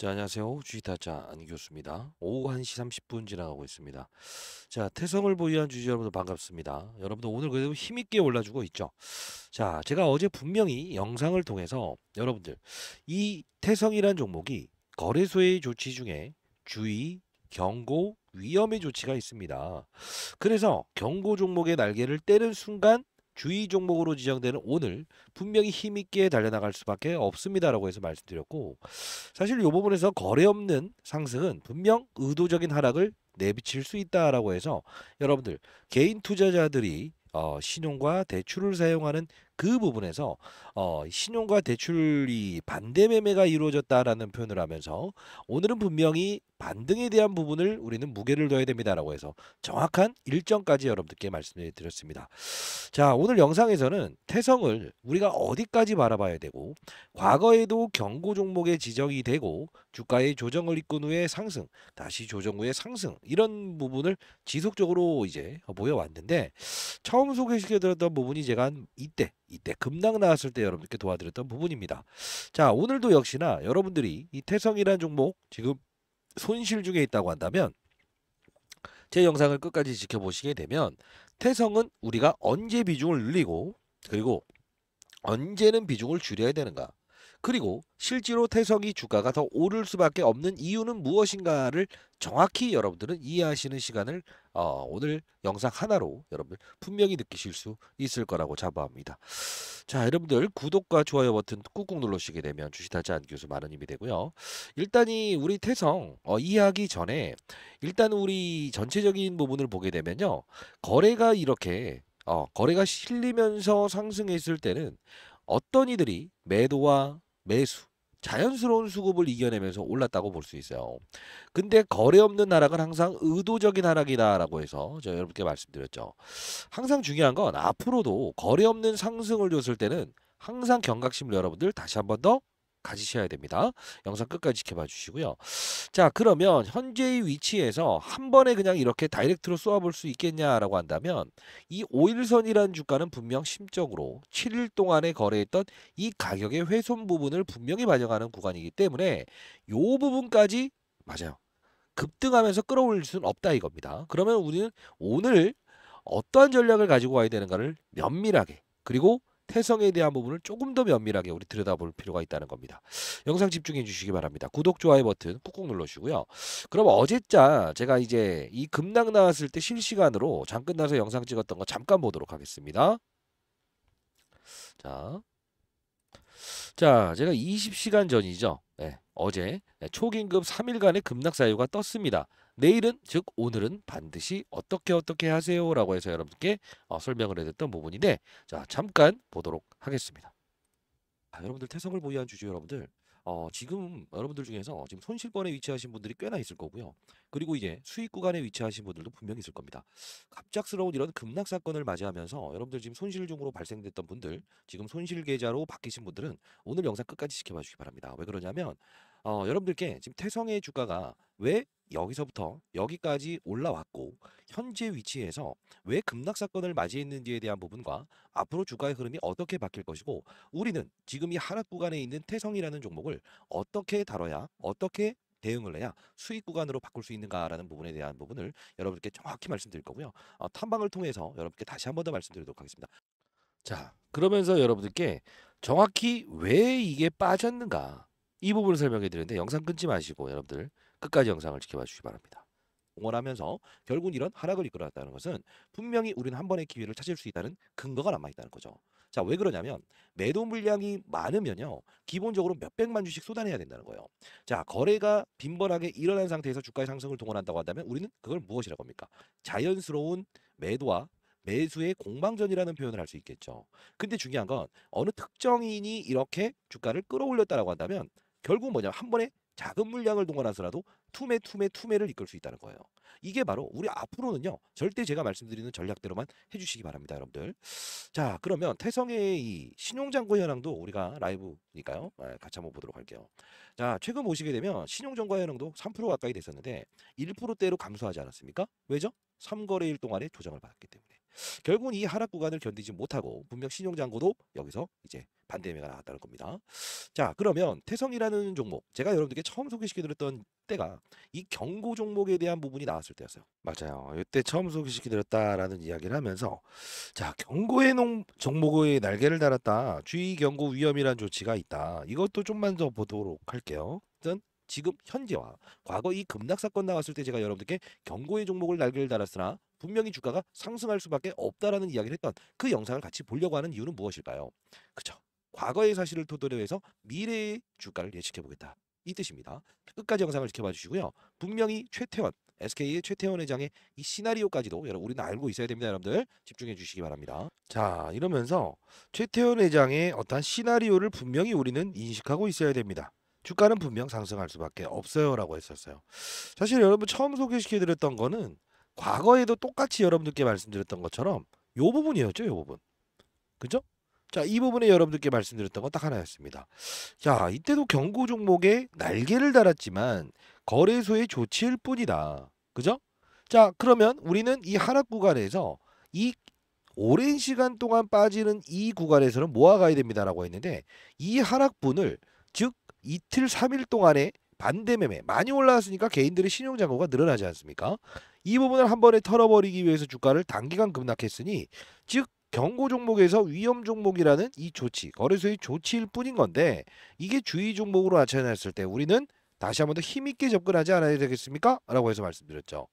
자, 안녕하세요. 주식타자 안 교수입니다. 오후 1시 30분 지나가고 있습니다. 자, 태성을 보유한 주주 여러분들 반갑습니다. 여러분들 오늘 그래도 힘있게 올라주고 있죠. 자, 제가 어제 분명히 영상을 통해서 여러분들 이 태성이란 종목이 거래소의 조치 중에 주의, 경고, 위험의 조치가 있습니다. 그래서 경고 종목의 날개를 때는 순간 주의 종목으로 지정되는 오늘 분명히 힘있게 달려나갈 수밖에 없습니다라고 해서 말씀드렸고 사실 이 부분에서 거래 없는 상승은 분명 의도적인 하락을 내비칠 수 있다라고 해서 여러분들 개인 투자자들이 어, 신용과 대출을 사용하는 그 부분에서 어, 신용과 대출이 반대 매매가 이루어졌다라는 표현을 하면서 오늘은 분명히 반등에 대한 부분을 우리는 무게를 둬야 됩니다라고 해서 정확한 일정까지 여러분들께 말씀을 드렸습니다. 자 오늘 영상에서는 태성을 우리가 어디까지 바라봐야 되고 과거에도 경고 종목의 지적이 되고 주가의 조정을 이끈 후에 상승 다시 조정 후에 상승 이런 부분을 지속적으로 이제 모여왔는데 처음 소개시켜드렸던 부분이 제가 이때 이때 급락 나왔을 때여러분께 도와드렸던 부분입니다. 자 오늘도 역시나 여러분들이 이 태성이라는 종목 지금 손실 중에 있다고 한다면 제 영상을 끝까지 지켜보시게 되면 태성은 우리가 언제 비중을 늘리고 그리고 언제는 비중을 줄여야 되는가 그리고 실제로 태성이 주가가 더 오를 수밖에 없는 이유는 무엇인가를 정확히 여러분들은 이해하시는 시간을 어, 오늘 영상 하나로 여러분들 분명히 느끼실 수 있을 거라고 자부합니다. 자 여러분들 구독과 좋아요 버튼 꾹꾹 눌러주시게 되면 주시타지않 교수 많은 힘이 되고요. 일단 이 우리 태성 어, 이해하기 전에 일단 우리 전체적인 부분을 보게 되면요. 거래가 이렇게 어, 거래가 실리면서 상승했을 때는 어떤 이들이 매도와 매수 자연스러운 수급을 이겨내면서 올랐다고 볼 수 있어요. 근데 거래 없는 하락은 항상 의도적인 하락이다라고 해서 제가 여러분께 말씀드렸죠. 항상 중요한 건 앞으로도 거래 없는 상승을 줬을 때는 항상 경각심을 여러분들 다시 한번 더 가지셔야 됩니다. 영상 끝까지 지켜봐 주시고요. 자 그러면 현재의 위치에서 한 번에 그냥 이렇게 다이렉트로 쏘아볼 수 있겠냐라고 한다면 이 5일선이라는 주가는 분명 심적으로 7일 동안에 거래했던 이 가격의 훼손 부분을 분명히 반영하는 구간이기 때문에 이 부분까지 맞아요. 급등하면서 끌어올릴 수는 없다 이겁니다. 그러면 우리는 오늘 어떠한 전략을 가지고 와야 되는가를 면밀하게 그리고 태성에 대한 부분을 조금 더 면밀하게 우리 들여다볼 필요가 있다는 겁니다. 영상 집중해 주시기 바랍니다. 구독 좋아요 버튼 꾹꾹 눌러주시고요. 그럼 어제자 제가 이제 이 급락 나왔을 때 실시간으로 장 끝나서 영상 찍었던 거 잠깐 보도록 하겠습니다. 자, 자 제가 20시간 전이죠. 네, 어제 예, 초긴급 3일간의 급락 사유가 떴습니다. 내일은 즉 오늘은 반드시 어떻게 어떻게 하세요라고 해서 여러분께 어, 설명을 해드렸던 부분인데 자 잠깐 보도록 하겠습니다. 아, 여러분들 태석을 보유한 주주 여러분들 어, 지금 여러분들 중에서 지금 손실권에 위치하신 분들이 꽤나 있을 거고요. 그리고 이제 수익 구간에 위치하신 분들도 분명히 있을 겁니다. 갑작스러운 이런 급락 사건을 맞이하면서 여러분들 지금 손실 중으로 발생됐던 분들, 지금 손실 계좌로 바뀌신 분들은 오늘 영상 끝까지 지켜봐 주시기 바랍니다. 왜 그러냐면 어, 여러분들께 지금 태성의 주가가 왜 여기서부터 여기까지 올라왔고 현재 위치에서 왜 급락 사건을 맞이했는지에 대한 부분과 앞으로 주가의 흐름이 어떻게 바뀔 것이고 우리는 지금 이 하락 구간에 있는 태성이라는 종목을 어떻게 다뤄야 어떻게 대응을 해야 수익 구간으로 바꿀 수 있는가라는 부분에 대한 부분을 여러분께 정확히 말씀드릴 거고요. 어, 탐방을 통해서 여러분께 다시 한번 더 말씀드리도록 하겠습니다. 자, 그러면서 여러분들께 정확히 왜 이게 빠졌는가 이 부분을 설명해 드렸는데 영상 끊지 마시고 여러분들 끝까지 영상을 지켜봐 주시기 바랍니다. 응원하면서 결국은 이런 하락을 이끌어왔다는 것은 분명히 우리는 한 번의 기회를 찾을 수 있다는 근거가 남아있다는 거죠. 자, 왜 그러냐면 매도 물량이 많으면요. 기본적으로 몇백만 주씩 쏟아내야 된다는 거예요. 자, 거래가 빈번하게 일어난 상태에서 주가의 상승을 동원한다고 한다면 우리는 그걸 무엇이라고 합니까? 자연스러운 매도와 매수의 공방전이라는 표현을 할 수 있겠죠. 근데 중요한 건 어느 특정인이 이렇게 주가를 끌어올렸다라고 한다면 결국 뭐냐 한 번에 작은 물량을 동원해서라도 투매 투매 투매를 이끌 수 있다는 거예요. 이게 바로 우리 앞으로는요 절대 제가 말씀드리는 전략대로만 해주시기 바랍니다, 여러분들. 자 그러면 태성의 이 신용장고 현황도 우리가 라이브니까요 아, 같이 한번 보도록 할게요. 자 최근 보시게 되면 신용장과 현황도 3% 가까이 됐었는데 1%대로 감소하지 않았습니까? 왜죠? 3거래일 동안에 조정을 받았기 때문에 결국은 이 하락 구간을 견디지 못하고 분명 신용장고도 여기서 이제 반대매가 나왔다는 겁니다. 자 그러면 태성이라는 종목 제가 여러분들께 처음 소개시켜드렸던 때가 이 경고 종목에 대한 부분이 나왔을 때였어요. 맞아요. 이때 처음 소개시켜드렸다라는 이야기를 하면서 자 경고의 농, 종목의 날개를 달았다. 주의 경고 위험이란 조치가 있다. 이것도 좀만 더 보도록 할게요. 일단 지금 현재와 과거 이 급락 사건 나왔을 때 제가 여러분들께 경고의 종목을 날개를 달았으나 분명히 주가가 상승할 수밖에 없다라는 이야기를 했던 그 영상을 같이 보려고 하는 이유는 무엇일까요? 그죠? 과거의 사실을 토대로 해서 미래의 주가를 예측해 보겠다. 이 뜻입니다. 끝까지 영상을 지켜봐 주시고요. 분명히 최태원, SK의 최태원 회장의 이 시나리오까지도 여러분 우리는 알고 있어야 됩니다. 여러분들 집중해 주시기 바랍니다. 자 이러면서 최태원 회장의 어떠한 시나리오를 분명히 우리는 인식하고 있어야 됩니다. 주가는 분명 상승할 수밖에 없어요 라고 했었어요. 사실 여러분 처음 소개시켜드렸던 거는 과거에도 똑같이 여러분들께 말씀드렸던 것처럼 요 부분이었죠. 요 부분. 그죠? 자, 이 부분에 여러분들께 말씀드렸던 건딱 하나였습니다. 자, 이때도 경고 종목에 날개를 달았지만 거래소의 조치일 뿐이다. 그죠? 자, 그러면 우리는 이 하락 구간에서 이 오랜 시간 동안 빠지는 이 구간에서는 모아가야 됩니다라고 했는데 이 하락분을 즉 이틀 삼일 동안에 반대 매매 많이 올라왔으니까 개인들의 신용 잔고가 늘어나지 않습니까? 이 부분을 한 번에 털어버리기 위해서 주가를 단기간 급락했으니 즉 경고 종목에서 위험 종목이라는 이 조치, 거래소의 조치일 뿐인 건데 이게 주의 종목으로 나타났을 때 우리는 다시 한번 더 힘있게 접근하지 않아야 되겠습니까? 라고 해서 말씀드렸죠.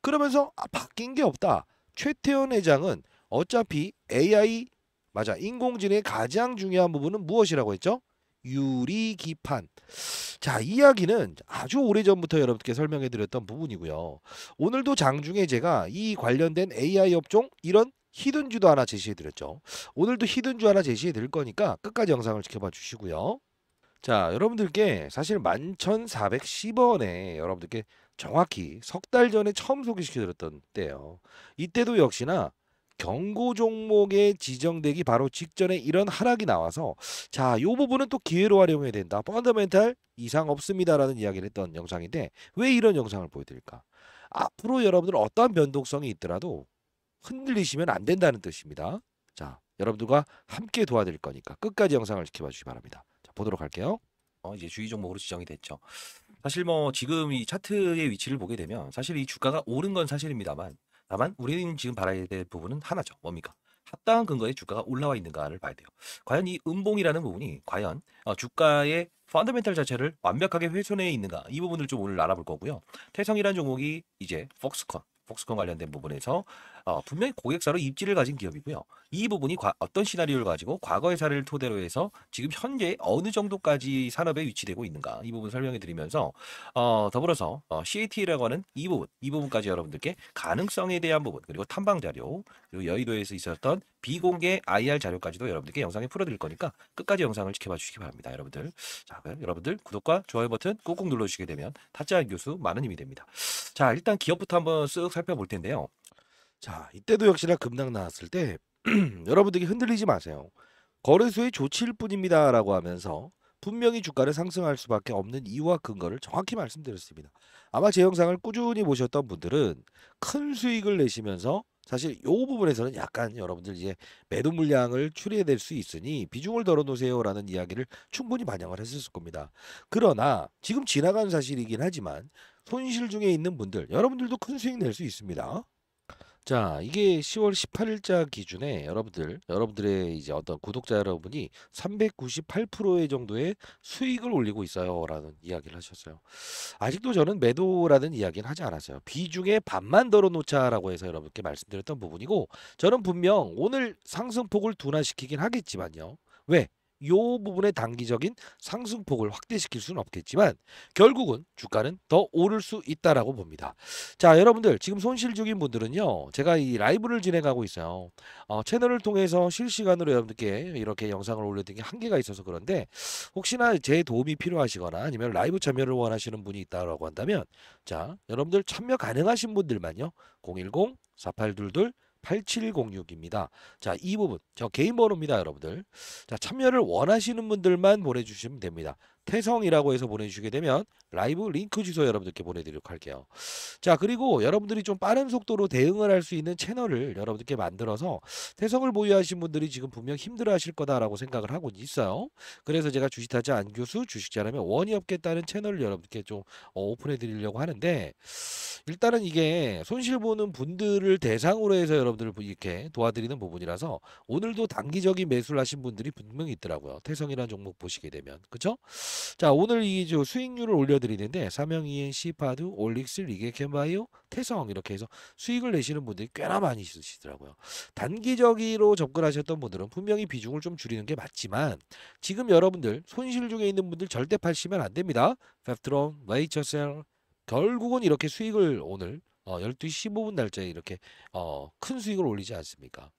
그러면서 아, 바뀐 게 없다. 최태원 회장은 어차피 AI, 맞아, 인공지능의 가장 중요한 부분은 무엇이라고 했죠? 유리기판. 자, 이야기는 아주 오래전부터 여러분께 설명해 드렸던 부분이고요. 오늘도 장중에 제가 이 관련된 AI 업종 이런 히든주도 하나 제시해드렸죠. 오늘도 히든주 하나 제시해드릴 거니까 끝까지 영상을 지켜봐 주시고요. 자 여러분들께 사실 11,410원에 여러분들께 정확히 석 달 전에 처음 소개시켜드렸던 때요 이때도 역시나 경고 종목에 지정되기 바로 직전에 이런 하락이 나와서 자 요 부분은 또 기회로 활용해야 된다. 펀더멘탈 이상 없습니다라는 이야기를 했던 영상인데 왜 이런 영상을 보여드릴까? 앞으로 여러분들 어떠한 변동성이 있더라도 흔들리시면 안 된다는 뜻입니다. 자, 여러분들과 함께 도와드릴 거니까 끝까지 영상을 지켜봐 주시기 바랍니다. 자, 보도록 할게요. 어, 이제 주의 종목으로 지정이 됐죠. 사실 뭐 지금 이 차트의 위치를 보게 되면 사실 이 주가가 오른 건 사실입니다만 다만 우리는 지금 바라야 될 부분은 하나죠. 뭡니까? 합당한 근거에 주가가 올라와 있는가를 봐야 돼요. 과연 이 음봉이라는 부분이 과연 어, 주가의 펀더멘탈 자체를 완벽하게 훼손해 있는가 이 부분을 좀 오늘 알아볼 거고요. 태성이라는 종목이 이제 폭스콘 폭스콘 관련된 부분에서 어, 분명히 고객사로 입지를 가진 기업이고요. 이 부분이 과, 어떤 시나리오를 가지고 과거의 사례를 토대로 해서 지금 현재 어느 정도까지 산업에 위치되고 있는가 이 부분 설명해 드리면서 어, 더불어서 어, CAT라고 하는 이 부분 이 부분까지 여러분들께 가능성에 대한 부분 그리고 탐방 자료 그리고 여의도에서 있었던 비공개 IR 자료까지도 여러분들께 영상에 풀어드릴 거니까 끝까지 영상을 지켜봐 주시기 바랍니다. 여러분들 자 여러분들 구독과 좋아요 버튼 꾹꾹 눌러주시게 되면 타짜 교수 많은 힘이 됩니다. 자 일단 기업부터 한번 쓱 살펴볼 텐데요. 자, 이때도 역시나 급락 나왔을 때 여러분들이 흔들리지 마세요. 거래소의 조치일 뿐입니다라고 하면서 분명히 주가를 상승할 수밖에 없는 이유와 근거를 정확히 말씀드렸습니다. 아마 제 영상을 꾸준히 보셨던 분들은 큰 수익을 내시면서 사실 이 부분에서는 약간 여러분들 이제 매도 물량을 추리해낼 수 있으니 비중을 덜어놓으세요라는 이야기를 충분히 반영을 했었을 겁니다. 그러나 지금 지나간 사실이긴 하지만 손실 중에 있는 분들 여러분들도 큰 수익 낼 수 있습니다. 자, 이게 10월 18일자 기준에 여러분들, 여러분들의 이제 어떤 구독자 여러분이 398%의 정도의 수익을 올리고 있어요라는 이야기를 하셨어요. 아직도 저는 매도라는 이야기는 하지 않았어요. 비중의 반만 덜어 놓자라고 해서 여러분께 말씀드렸던 부분이고 저는 분명 오늘 상승폭을 둔화시키긴 하겠지만요. 왜? 요 부분의 단기적인 상승폭을 확대시킬 수는 없겠지만 결국은 주가는 더 오를 수 있다라고 봅니다. 자 여러분들 지금 손실 중인 분들은요 제가 이 라이브를 진행하고 있어요. 어, 채널을 통해서 실시간으로 여러분들께 이렇게 영상을 올려드린 게 한계가 있어서 그런데 혹시나 제 도움이 필요하시거나 아니면 라이브 참여를 원하시는 분이 있다라고 한다면 자 여러분들 참여 가능하신 분들만요 010 4822 8706입니다. 자, 이 부분 저 개인 번호입니다, 여러분들. 자, 참여를 원하시는 분들만 보내 주시면 됩니다. 태성이라고 해서 보내주시게 되면 라이브 링크 주소 여러분들께 보내드리도록 할게요. 자 그리고 여러분들이 좀 빠른 속도로 대응을 할 수 있는 채널을 여러분들께 만들어서 태성을 보유하신 분들이 지금 분명 힘들어하실 거다라고 생각을 하고 있어요. 그래서 제가 주식타자 안 교수 주식자라면 원이 없겠다는 채널을 여러분들께 좀 어, 오픈해드리려고 하는데 일단은 이게 손실 보는 분들을 대상으로 해서 여러분들을 이렇게 도와드리는 부분이라서 오늘도 단기적인 매수를 하신 분들이 분명히 있더라고요. 태성이라는 종목 보시게 되면 그렇죠? 자, 오늘 이저 수익률을 올려드리는데 사명이행 시파드 올릭스 리게 캔바이오 태성 이렇게 해서 수익을 내시는 분들이 꽤나 많이 있으시더라고요. 단기적으로 접근하셨던 분들은 분명히 비중을 좀 줄이는 게 맞지만 지금 여러분들 손실 중에 있는 분들 절대 팔시면 안 됩니다. 펩트론, 웨이처셀 결국은 이렇게 수익을 오늘 어, 12시 15분 날짜에 이렇게 어, 큰 수익을 올리지 않습니까?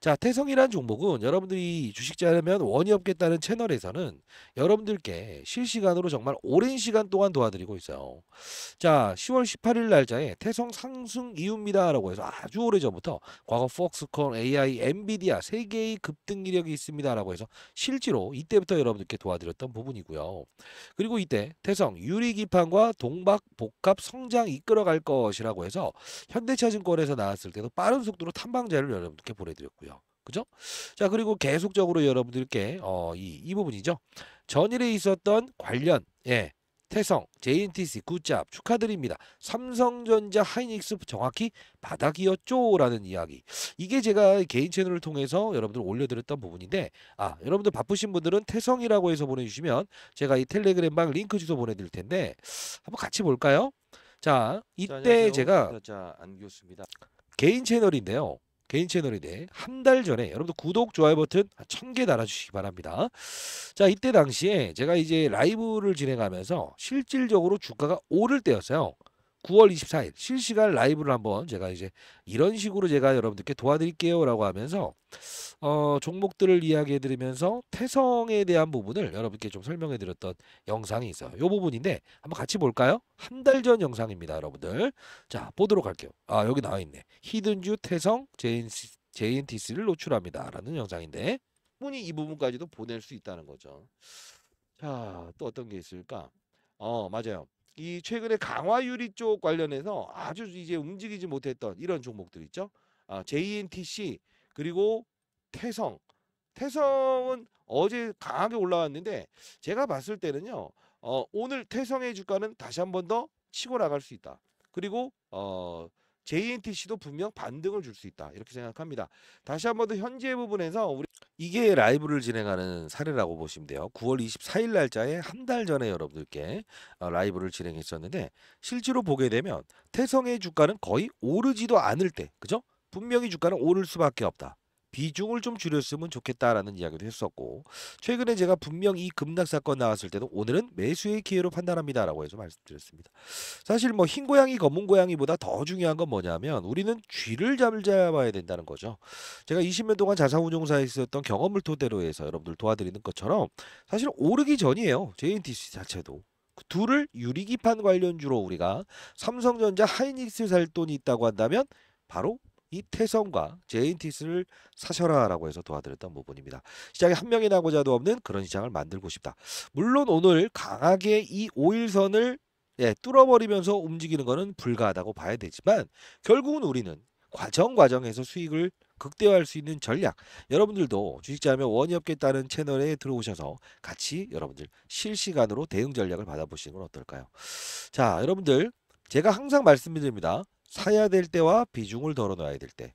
자, 태성이라는 종목은 여러분들이 주식 자르면 원이 없겠다는 채널에서는 여러분들께 실시간으로 정말 오랜 시간 동안 도와드리고 있어요. 자, 10월 18일 날짜에 태성 상승 이유입니다라고 해서 아주 오래전부터 과거 폭스콘, AI, 엔비디아 세 개의 급등 이력이 있습니다라고 해서 실제로 이때부터 여러분들께 도와드렸던 부분이고요. 그리고 이때 태성 유리 기판과 동박 복합 성장 이끌어갈 것이라고 해서 현대차증권에서 나왔을 때도 빠른 속도로 탐방자를 여러분들께 보내드렸고요. 그죠? 자 그리고 계속적으로 여러분들께 어, 이, 이 부분이죠. 전일에 있었던 관련 예, 태성, JNTC, 굿잡 축하드립니다. 삼성전자 하이닉스 정확히 바닥이었죠? 라는 이야기. 이게 제가 개인 채널을 통해서 여러분들 올려드렸던 부분인데 아 여러분들 바쁘신 분들은 태성이라고 해서 보내주시면 제가 이 텔레그램방 링크 주소 보내드릴 텐데 한번 같이 볼까요? 자 이때 자, 제가 자, 개인 채널인데요. 개인 채널인데 한 달 전에 여러분들 구독 좋아요 버튼 천 개 달아주시기 바랍니다. 자 이때 당시에 제가 이제 라이브를 진행하면서 실질적으로 주가가 오를 때였어요. 9월 24일 실시간 라이브를 한번 제가 이제 이런 식으로 제가 여러분들께 도와드릴게요라고 하면서 어, 종목들을 이야기해 드리면서 태성에 대한 부분을 여러분께 좀 설명해 드렸던 영상이 있어요. 이 부분인데 한번 같이 볼까요? 한 달 전 영상입니다, 여러분들. 자, 보도록 할게요. 아, 여기 나와 있네. 히든주 태성 JNTC를 노출합니다라는 영상인데 문이이 부분까지도 보낼 수 있다는 거죠. 자, 또 어떤 게 있을까? 어, 맞아요. 이 최근에 강화유리 쪽 관련해서 아주 이제 움직이지 못했던 이런 종목들 있죠. 아, JNTC 그리고 태성. 태성은 어제 강하게 올라왔는데 제가 봤을 때는요. 어, 오늘 태성의 주가는 다시 한 번 더 치고 나갈 수 있다. 그리고 어, JNTC도 분명 반등을 줄 수 있다 이렇게 생각합니다. 다시 한번 더 현재 부분에서 우리 이게 라이브를 진행하는 사례라고 보시면 돼요. 9월 24일 날짜에 한 달 전에 여러분들께 어, 라이브를 진행했었는데 실제로 보게 되면 태성의 주가는 거의 오르지도 않을 때 그죠? 분명히 주가는 오를 수밖에 없다. 비중을 좀 줄였으면 좋겠다라는 이야기도 했었고 최근에 제가 분명 이 급락 사건 나왔을 때도 오늘은 매수의 기회로 판단합니다라고 해서 말씀드렸습니다. 사실 뭐 흰 고양이 검은 고양이보다 더 중요한 건 뭐냐면 우리는 쥐를 잡을 잡아야 된다는 거죠. 제가 20년 동안 자산운용사에 있었던 경험을 토대로 해서 여러분들 도와드리는 것처럼 사실 오르기 전이에요. JNTC 자체도 그 둘을 유리기판 관련주로 우리가 삼성전자 하이닉스 살 돈이 있다고 한다면 바로 이태성과 제인티스를 사셔라라고 해서 도와드렸던 부분입니다. 시장에 한 명이 나고자도 없는 그런 시장을 만들고 싶다. 물론 오늘 강하게 이 5일선을 예, 뚫어버리면서 움직이는 것은 불가하다고 봐야 되지만 결국은 우리는 과정 과정에서 수익을 극대화할 수 있는 전략 여러분들도 주식자매 원이없겠다는 채널에 들어오셔서 같이 여러분들 실시간으로 대응 전략을 받아보시는 건 어떨까요? 자 여러분들 제가 항상 말씀드립니다. 사야 될 때와 비중을 덜어놔야 될 때.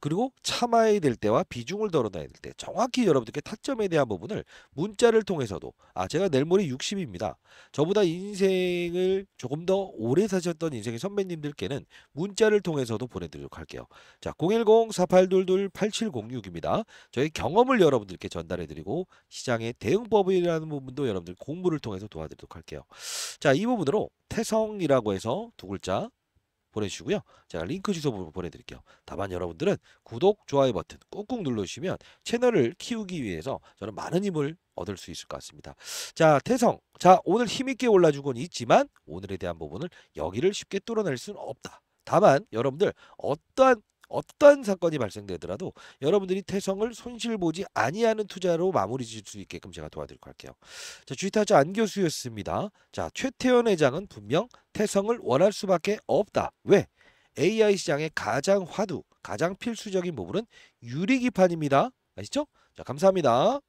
그리고 참아야 될 때와 비중을 덜어놔야 될 때 정확히 여러분들께 타점에 대한 부분을 문자를 통해서도 아 제가 내일 모레 60입니다. 저보다 인생을 조금 더 오래 사셨던 인생의 선배님들께는 문자를 통해서도 보내드리도록 할게요. 자 010-4822-8706입니다. 저희 경험을 여러분들께 전달해드리고 시장의 대응법이라는 부분도 여러분들 공부를 통해서 도와드리도록 할게요. 자 이 부분으로 태성이라고 해서 두 글자 보내주시고요. 제가 링크 주소 보내드릴게요. 다만 여러분들은 구독, 좋아요 버튼 꾹꾹 눌러주시면 채널을 키우기 위해서 저는 많은 힘을 얻을 수 있을 것 같습니다. 자, 태성. 자, 오늘 힘있게 올라주곤 있지만 오늘에 대한 부분을 여기를 쉽게 뚫어낼 수는 없다. 다만 여러분들 어떠한 어떤 사건이 발생되더라도 여러분들이 태성을 손실 보지 아니하는 투자로 마무리 지을 수 있게끔 제가 도와드리고 할게요. 자, 주의타자 안 교수였습니다. 자, 최태원 회장은 분명 태성을 원할 수밖에 없다. 왜? AI 시장의 가장 화두, 가장 필수적인 부분은 유리기판입니다. 아시죠? 자, 감사합니다.